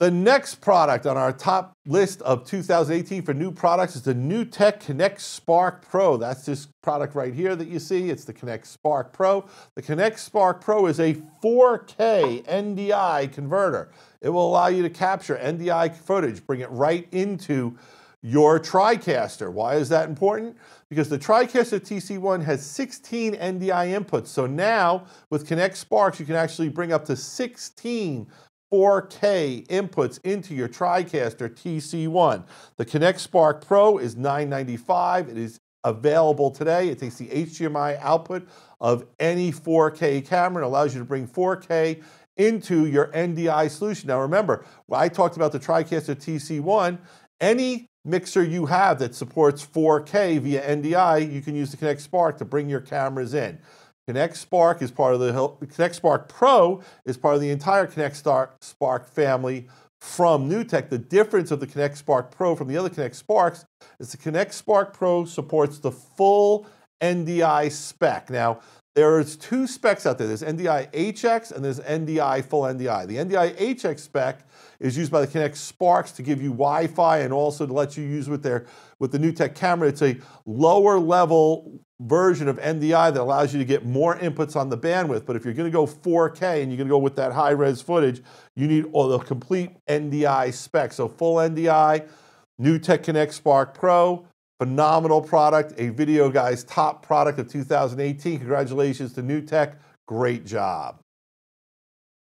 The next product on our top list of 2018 for new products is the New Tech Connect Spark Pro. That's this product right here that you see. It's the Connect Spark Pro. The Connect Spark Pro is a 4K NDI converter. It will allow you to capture NDI footage, bring it right into your TriCaster. Why is that important? Because the TriCaster TC1 has 16 NDI inputs. So now with Connect Sparks, you can actually bring up to 16 4K inputs into your TriCaster TC1. The Kinect Spark Pro is $995. It is available today. It takes the HDMI output of any 4K camera and allows you to bring 4K into your NDI solution. Now remember, I talked about the TriCaster TC1. Any mixer you have that supports 4K via NDI, you can use the Kinect Spark to bring your cameras in. Connect Spark is part of the Connect Spark Pro is part of the entire Connect Spark family from NewTek. The difference of the Connect Spark Pro from the other Connect Sparks is the Connect Spark Pro supports the full NDI spec. Now, there's two specs out there. There's NDI HX and there's NDI full NDI. The NDI HX spec is used by the Connect Sparks to give you Wi-Fi and also to let you use with their with the new tech camera. It's a lower level version of NDI that allows you to get more inputs on the bandwidth. But if you're gonna go 4K and you're gonna go with that high res footage, you need all the complete NDI spec. So full NDI, new Tech Connect Spark Pro, phenomenal product, a video guy's top product of 2018. Congratulations to New Tech, great job.